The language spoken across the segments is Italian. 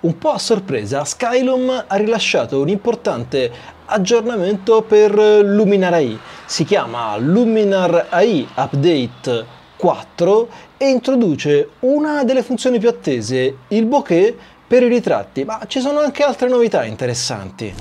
un po' a sorpresa, Skylum ha rilasciato un importante aggiornamento per eh, Luminar AI. Si chiama Luminar AI Update 4 e introduce una delle funzioni più attese, il bokeh per i ritratti, ma ci sono anche altre novità interessanti.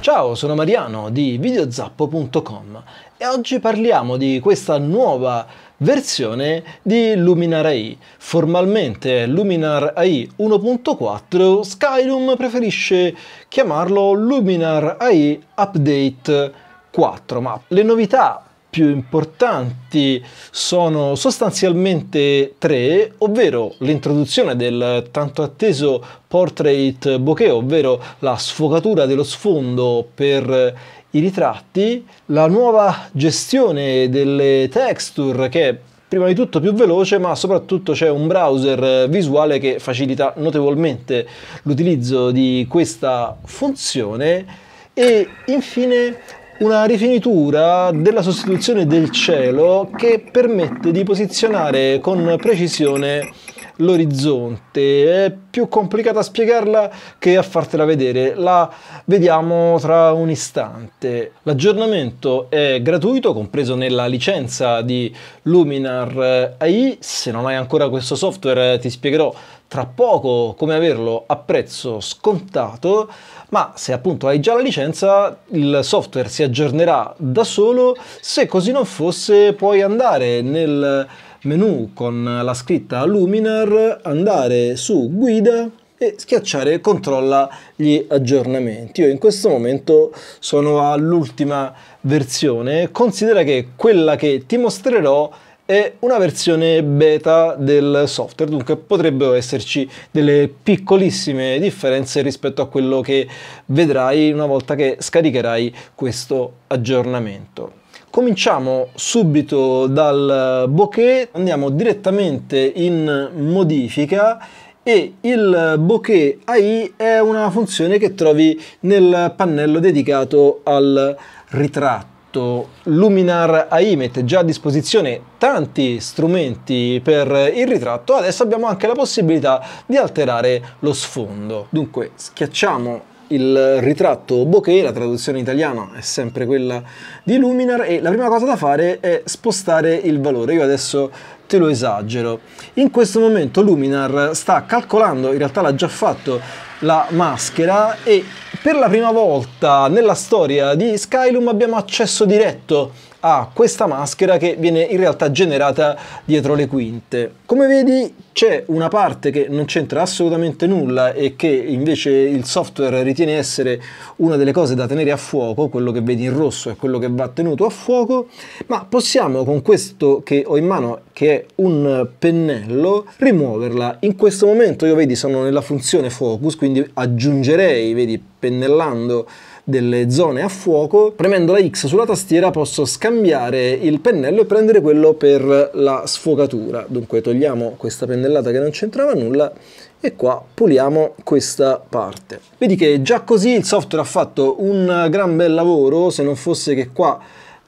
Ciao, sono Mariano di videozappo.com e oggi parliamo di questa nuova versione di Luminar AI. Formalmente Luminar AI 1.4, Skyrim preferisce chiamarlo Luminar AI Update 4, ma le novità più importanti sono sostanzialmente tre, ovvero l'introduzione del tanto atteso portrait bokeh, ovvero la sfocatura dello sfondo per i ritratti, la nuova gestione delle texture che è prima di tutto più veloce ma soprattutto c'è un browser visuale che facilita notevolmente l'utilizzo di questa funzione e infine una rifinitura della sostituzione del cielo che permette di posizionare con precisione l'orizzonte. È più complicata a spiegarla che a fartela vedere. La vediamo tra un istante. L'aggiornamento è gratuito, compreso nella licenza di Luminar AI. Se non hai ancora questo software ti spiegherò tra poco come averlo a prezzo scontato, ma se appunto hai già la licenza il software si aggiornerà da solo, se così non fosse puoi andare nel menu con la scritta Luminar, andare su guida e schiacciare controlla gli aggiornamenti. Io in questo momento sono all'ultima versione, considera che quella che ti mostrerò è una versione beta del software, dunque potrebbero esserci delle piccolissime differenze rispetto a quello che vedrai una volta che scaricherai questo aggiornamento. Cominciamo subito dal bokeh, andiamo direttamente in modifica e il bokeh AI è una funzione che trovi nel pannello dedicato al ritratto. Luminar AI mette già a disposizione tanti strumenti per il ritratto, adesso abbiamo anche la possibilità di alterare lo sfondo. Dunque schiacciamo il ritratto bokeh, la traduzione italiana è sempre quella di Luminar e la prima cosa da fare è spostare il valore. Io adesso te lo esagero. In questo momento Luminar sta calcolando, in realtà l'ha già fatto, la maschera e per la prima volta nella storia di Skylum abbiamo accesso diretto a questa maschera che viene in realtà generata dietro le quinte. Come vedi c'è una parte che non c'entra assolutamente nulla e che invece il software ritiene essere una delle cose da tenere a fuoco, quello che vedi in rosso è quello che va tenuto a fuoco, ma possiamo con questo che ho in mano, che è un pennello, rimuoverla. In questo momento io vedi sono nella funzione focus, quindi aggiungerei, vedi, pennellando delle zone a fuoco, premendo la X sulla tastiera posso scambiare il pennello e prendere quello per la sfocatura. Dunque togliamo questa pennellata che non c'entrava nulla e qua puliamo questa parte. Vedi che già così il software ha fatto un gran bel lavoro, se non fosse che qua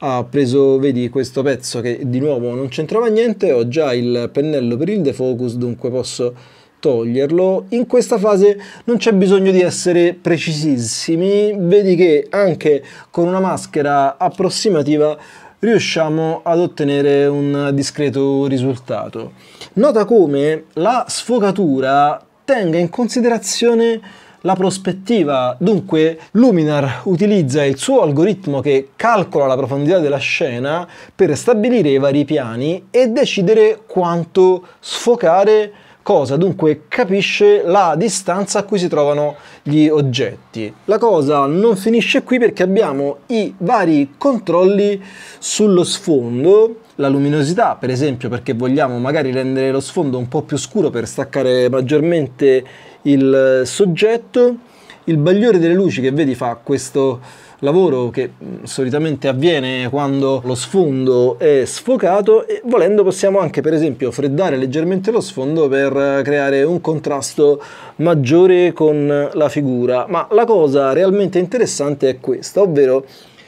ha preso, vedi, questo pezzo che di nuovo non c'entrava niente, ho già il pennello per il defocus, dunque posso toglierlo. In questa fase non c'è bisogno di essere precisissimi, vedi che anche con una maschera approssimativa riusciamo ad ottenere un discreto risultato. Nota come la sfocatura tenga in considerazione la prospettiva. Dunque Luminar utilizza il suo algoritmo che calcola la profondità della scena per stabilire i vari piani e decidere quanto sfocare cosa dunque capisce la distanza a cui si trovano gli oggetti. La cosa non finisce qui perché abbiamo i vari controlli sullo sfondo, la luminosità per esempio perché vogliamo magari rendere lo sfondo un po' più scuro per staccare maggiormente il soggetto, il bagliore delle luci che vedi fa questo lavoro che mm, solitamente avviene quando lo sfondo è sfocato e volendo possiamo anche per esempio freddare leggermente lo sfondo per eh, creare un contrasto maggiore con la figura. Ma la cosa realmente interessante è questa, ovvero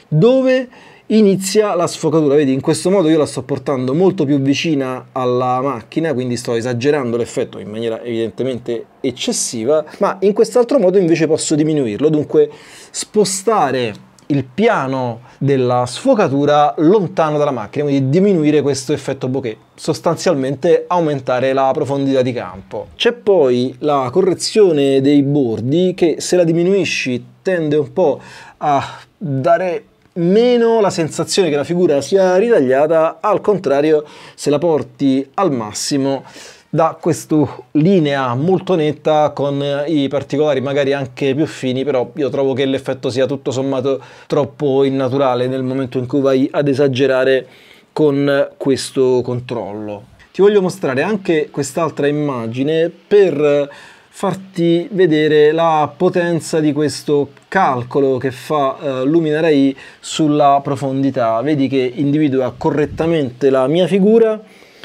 dove inizia la sfocatura vedi in questo modo io la sto portando molto più vicina alla macchina quindi sto esagerando l'effetto in maniera evidentemente eccessiva ma in quest'altro modo invece posso diminuirlo dunque spostare il piano della sfocatura lontano dalla macchina, quindi diminuire questo effetto bokeh, sostanzialmente aumentare la profondità di campo. C'è poi la correzione dei bordi che se la diminuisci tende un po' a dare meno la sensazione che la figura sia ritagliata, al contrario se la porti al massimo da questa linea molto netta con i particolari magari anche più fini, però io trovo che l'effetto sia tutto sommato troppo innaturale nel momento in cui vai ad esagerare con questo controllo. Ti voglio mostrare anche quest'altra immagine per farti vedere la potenza di questo calcolo che fa eh, Luminare I sulla profondità. Vedi che individua correttamente la mia figura,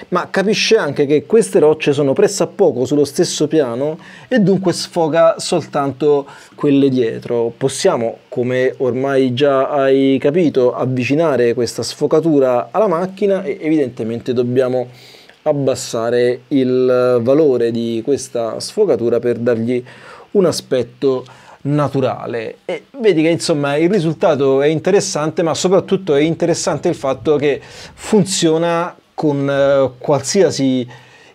ma capisce anche che queste rocce sono pressappoco sullo stesso piano e dunque sfoga soltanto quelle dietro. Possiamo, come ormai già hai capito, avvicinare questa sfocatura alla macchina e evidentemente dobbiamo abbassare il valore di questa sfogatura per dargli un aspetto naturale e vedi che insomma il risultato è interessante ma soprattutto è interessante il fatto che funziona con eh, qualsiasi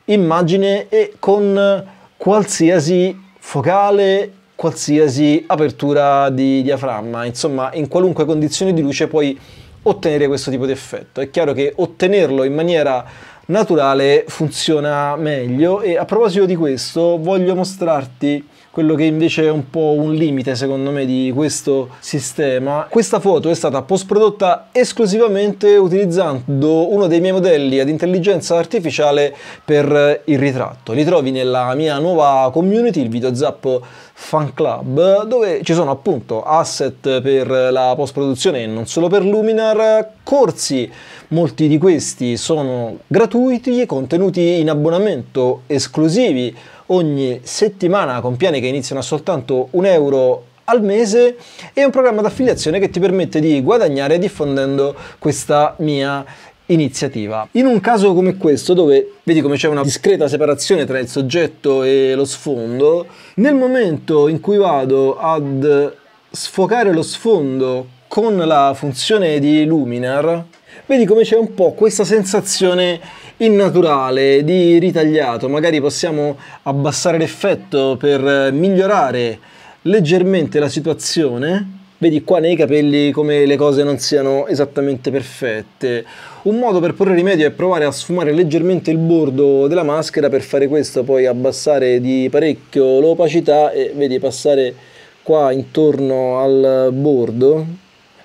immagine e con qualsiasi focale qualsiasi apertura di diaframma insomma in qualunque condizione di luce puoi ottenere questo tipo di effetto è chiaro che ottenerlo in maniera naturale funziona meglio e a proposito di questo voglio mostrarti quello che invece è un po' un limite secondo me di questo sistema. Questa foto è stata post prodotta esclusivamente utilizzando uno dei miei modelli ad intelligenza artificiale per il ritratto. Li trovi nella mia nuova community, il video zap Fan Club, dove ci sono appunto asset per la post produzione e non solo per Luminar, corsi, molti di questi sono gratuiti, contenuti in abbonamento esclusivi ogni settimana con piani che iniziano a soltanto un euro al mese e un programma d'affiliazione che ti permette di guadagnare diffondendo questa mia iniziativa. In un caso come questo, dove vedi come c'è una discreta separazione tra il soggetto e lo sfondo, nel momento in cui vado ad sfocare lo sfondo con la funzione di Luminar, vedi come c'è un po' questa sensazione innaturale, di ritagliato, magari possiamo abbassare l'effetto per eh, migliorare leggermente la situazione. Vedi qua nei capelli come le cose non siano esattamente perfette. Un modo per porre rimedio è provare a sfumare leggermente il bordo della maschera, per fare questo poi abbassare di parecchio l'opacità e vedi passare qua intorno al bordo.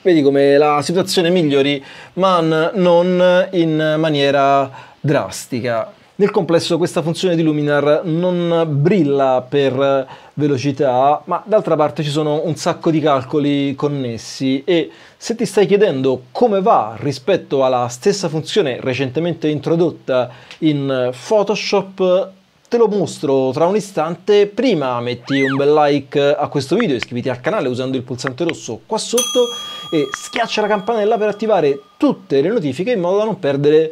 Vedi come la situazione migliori, ma non in maniera drastica. Nel complesso questa funzione di Luminar non brilla per velocità, ma d'altra parte ci sono un sacco di calcoli connessi e se ti stai chiedendo come va rispetto alla stessa funzione recentemente introdotta in Photoshop, te lo mostro tra un istante. Prima metti un bel like a questo video, iscriviti al canale usando il pulsante rosso qua sotto e schiaccia la campanella per attivare tutte le notifiche in modo da non perdere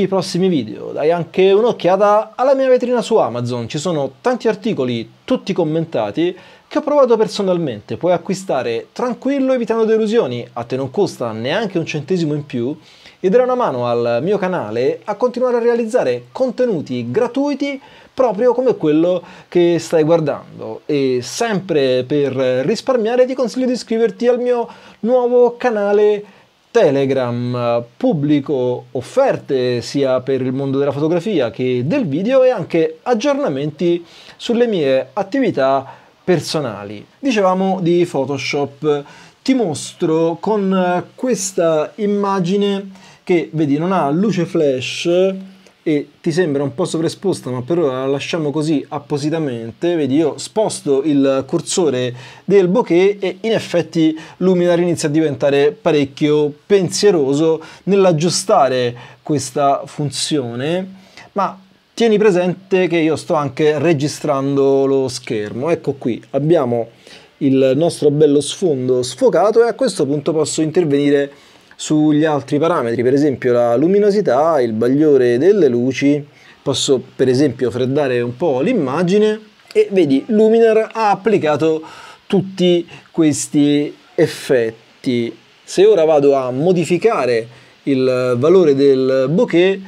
i prossimi video. Dai anche un'occhiata alla mia vetrina su Amazon, ci sono tanti articoli, tutti commentati, che ho provato personalmente, puoi acquistare tranquillo evitando delusioni, a te non costa neanche un centesimo in più e dare una mano al mio canale a continuare a realizzare contenuti gratuiti proprio come quello che stai guardando e sempre per risparmiare ti consiglio di iscriverti al mio nuovo canale Telegram, pubblico offerte sia per il mondo della fotografia che del video e anche aggiornamenti sulle mie attività personali. Dicevamo di Photoshop, ti mostro con questa immagine che vedi non ha luce flash e ti sembra un po' sovraesposta ma per ora la lasciamo così appositamente vedi io sposto il cursore del bokeh e in effetti Luminar inizia a diventare parecchio pensieroso nell'aggiustare questa funzione ma tieni presente che io sto anche registrando lo schermo ecco qui abbiamo il nostro bello sfondo sfocato e a questo punto posso intervenire sugli altri parametri, per esempio la luminosità, il bagliore delle luci, posso per esempio freddare un po' l'immagine e vedi Luminar ha applicato tutti questi effetti. Se ora vado a modificare il valore del bokeh,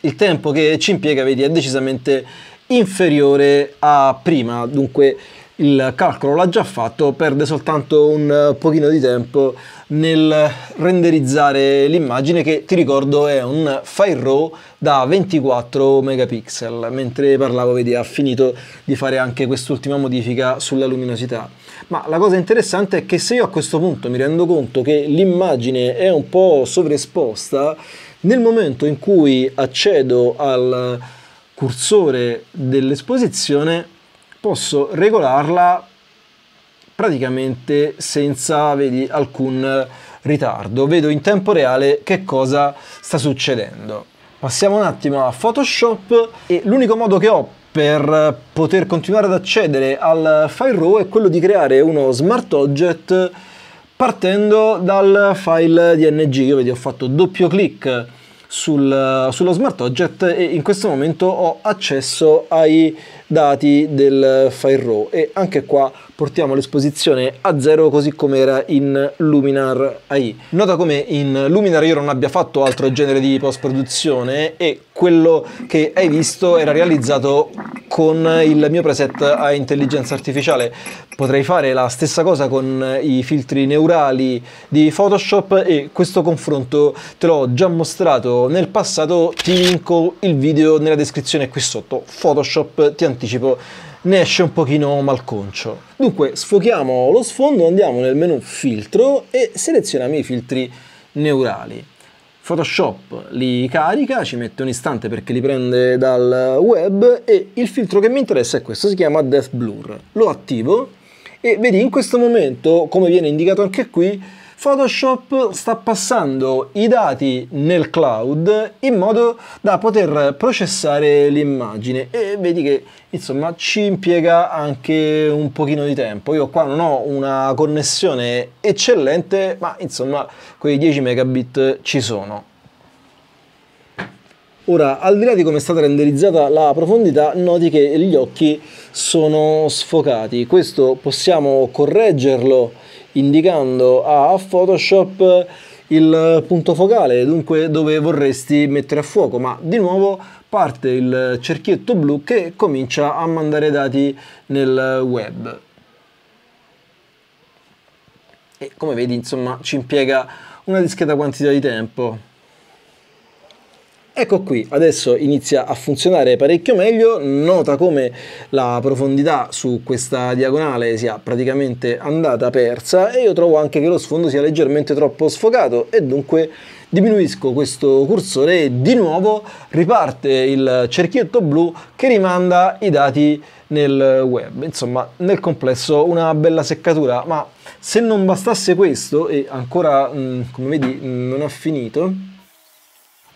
il tempo che ci impiega vedi, è decisamente inferiore a prima, dunque il calcolo l'ha già fatto, perde soltanto un eh, pochino di tempo nel renderizzare l'immagine che ti ricordo è un file RAW da 24 megapixel, mentre parlavo vedi ha finito di fare anche quest'ultima modifica sulla luminosità. Ma la cosa interessante è che se io a questo punto mi rendo conto che l'immagine è un po' sovraesposta, nel momento in cui accedo al cursore dell'esposizione posso regolarla praticamente senza vedi, alcun ritardo. Vedo in tempo reale che cosa sta succedendo. Passiamo un attimo a Photoshop e l'unico modo che ho per poter continuare ad accedere al file RAW è quello di creare uno smart object partendo dal file DNG. Io vedi ho fatto doppio clic sul, sullo smart object e in questo momento ho accesso ai dati del file RAW e anche qua portiamo l'esposizione a zero così come era in Luminar AI. Nota come in Luminar io non abbia fatto altro genere di post produzione e quello che hai visto era realizzato con il mio preset a intelligenza artificiale. Potrei fare la stessa cosa con i filtri neurali di Photoshop e questo confronto te l'ho già mostrato nel passato, ti linko il video nella descrizione qui sotto. Photoshop ti anticipo ne esce un pochino malconcio. Dunque sfochiamo lo sfondo, andiamo nel menu filtro e selezioniamo i filtri neurali. Photoshop li carica, ci mette un istante perché li prende dal web e il filtro che mi interessa è questo, si chiama Death Blur. Lo attivo e vedi in questo momento, come viene indicato anche qui, Photoshop sta passando i dati nel cloud in modo da poter processare l'immagine e vedi che insomma ci impiega anche un pochino di tempo. Io qua non ho una connessione eccellente, ma insomma quei 10 megabit ci sono. Ora, al di là di come è stata renderizzata la profondità, noti che gli occhi sono sfocati. Questo possiamo correggerlo indicando a Photoshop il punto focale, dunque dove vorresti mettere a fuoco, ma di nuovo parte il cerchietto blu che comincia a mandare dati nel web. E come vedi, insomma, ci impiega una discreta quantità di tempo. Ecco qui, adesso inizia a funzionare parecchio meglio, nota come la profondità su questa diagonale sia praticamente andata persa e io trovo anche che lo sfondo sia leggermente troppo sfocato e dunque diminuisco questo cursore e di nuovo riparte il cerchietto blu che rimanda i dati nel web. Insomma, nel complesso una bella seccatura, ma se non bastasse questo, e ancora, mm, come vedi, non ha finito,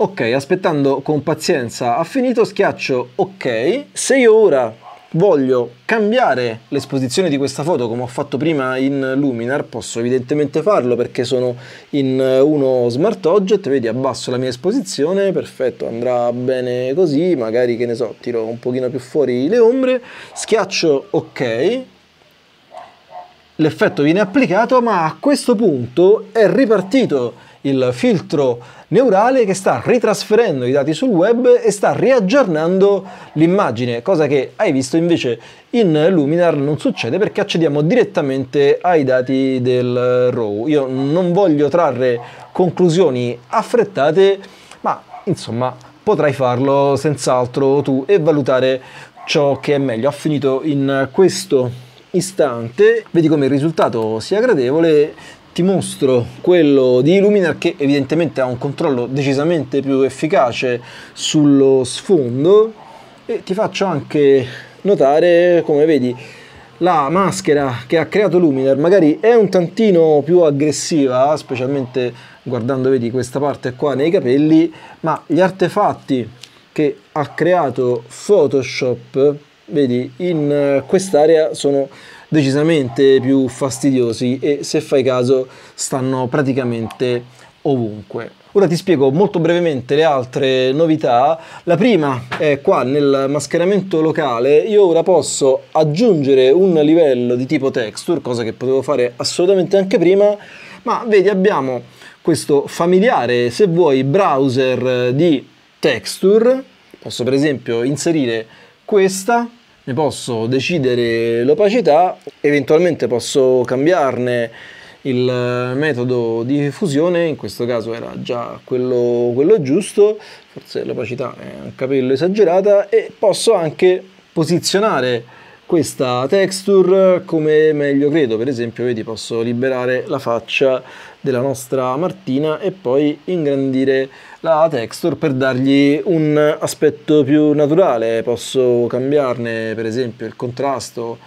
Ok, aspettando con pazienza ha finito, schiaccio ok. Se io ora voglio cambiare l'esposizione di questa foto come ho fatto prima in Luminar, posso evidentemente farlo perché sono in eh, uno smart object, vedi abbasso la mia esposizione, perfetto, andrà bene così, magari che ne so, tiro un pochino più fuori le ombre, schiaccio ok, l'effetto viene applicato ma a questo punto è ripartito il filtro neurale che sta ritrasferendo i dati sul web e sta riaggiornando l'immagine, cosa che hai visto invece in Luminar non succede perché accediamo direttamente ai dati del RAW. Io non voglio trarre conclusioni affrettate, ma insomma potrai farlo senz'altro tu e valutare ciò che è meglio. Ha finito in questo istante, vedi come il risultato sia gradevole, ti mostro quello di Illuminar che evidentemente ha un controllo decisamente più efficace sullo sfondo e ti faccio anche notare come vedi la maschera che ha creato Luminar magari è un tantino più aggressiva specialmente guardando vedi questa parte qua nei capelli ma gli artefatti che ha creato Photoshop vedi in eh, quest'area sono decisamente più fastidiosi e se fai caso stanno praticamente ovunque. Ora ti spiego molto brevemente le altre novità. La prima è qua nel mascheramento locale, io ora posso aggiungere un livello di tipo texture, cosa che potevo fare assolutamente anche prima, ma vedi abbiamo questo familiare, se vuoi, browser di texture, posso per esempio inserire questa ne posso decidere l'opacità, eventualmente posso cambiarne il metodo di diffusione, in questo caso era già quello, quello giusto, forse l'opacità è un capello esagerata, e posso anche posizionare questa texture come meglio credo. Per esempio, vedi, posso liberare la faccia della nostra Martina e poi ingrandire la texture per dargli un aspetto più naturale. Posso cambiarne, per esempio, il contrasto,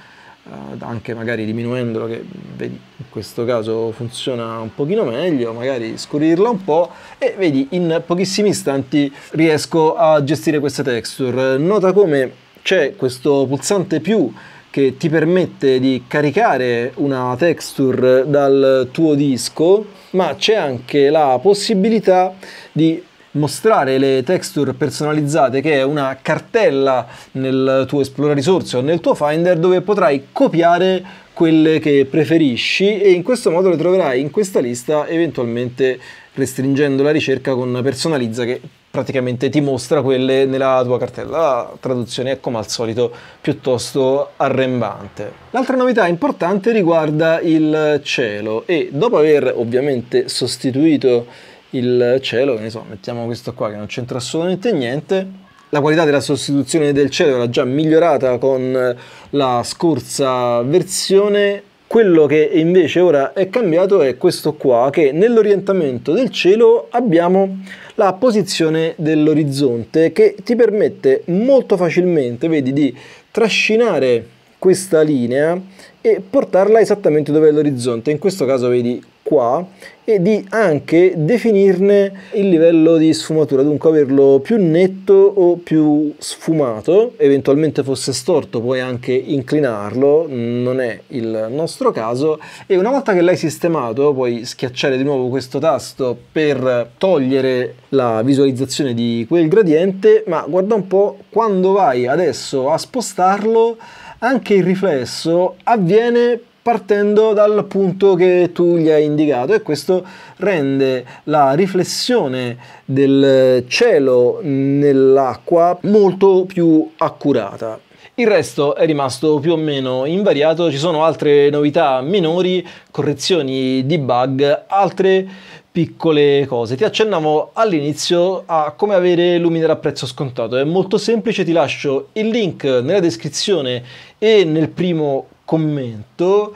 eh, anche magari diminuendolo, che vedi, in questo caso funziona un pochino meglio, magari scurirla un po' e vedi, in pochissimi istanti riesco a gestire questa texture. Nota come c'è questo pulsante più che ti permette di caricare una texture dal tuo disco, ma c'è anche la possibilità di mostrare le texture personalizzate che è una cartella nel tuo esplora Resource o nel tuo Finder dove potrai copiare quelle che preferisci e in questo modo le troverai in questa lista eventualmente restringendo la ricerca con personalizza che praticamente ti mostra quelle nella tua cartella. La traduzione è come al solito piuttosto arrembante. L'altra novità importante riguarda il cielo e dopo aver ovviamente sostituito il cielo, che ne so, mettiamo questo qua che non c'entra assolutamente niente, la qualità della sostituzione del cielo era già migliorata con la scorsa versione. Quello che invece ora è cambiato è questo qua, che nell'orientamento del cielo abbiamo la posizione dell'orizzonte che ti permette molto facilmente, vedi, di trascinare questa linea e portarla esattamente dove è l'orizzonte, in questo caso vedi qua, e di anche definirne il livello di sfumatura, dunque averlo più netto o più sfumato, eventualmente fosse storto puoi anche inclinarlo, non è il nostro caso, e una volta che l'hai sistemato puoi schiacciare di nuovo questo tasto per togliere la visualizzazione di quel gradiente, ma guarda un po' quando vai adesso a spostarlo anche il riflesso avviene partendo dal punto che tu gli hai indicato e questo rende la riflessione del cielo nell'acqua molto più accurata. Il resto è rimasto più o meno invariato, ci sono altre novità minori, correzioni di bug, altre piccole cose. Ti accennavo all'inizio a come avere Luminer a prezzo scontato. È molto semplice, ti lascio il link nella descrizione e nel primo commento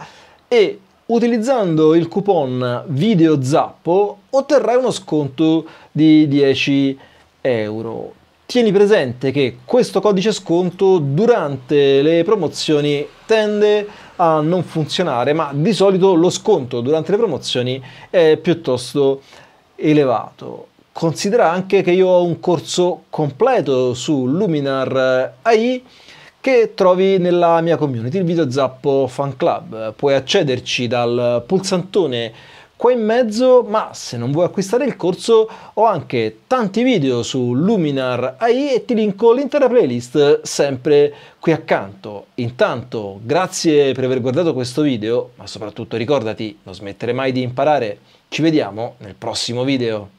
e utilizzando il coupon video zappo otterrai uno sconto di 10 euro. Tieni presente che questo codice sconto durante le promozioni tende a a non funzionare, ma di solito lo sconto durante le promozioni è piuttosto elevato. Considera anche che io ho un corso completo su Luminar AI che trovi nella mia community, il Video Zappo Fan Club. Puoi accederci dal pulsantone Qua in mezzo, ma se non vuoi acquistare il corso, ho anche tanti video su Luminar AI e ti linko l'intera playlist sempre qui accanto. Intanto, grazie per aver guardato questo video, ma soprattutto ricordati, non smettere mai di imparare. Ci vediamo nel prossimo video.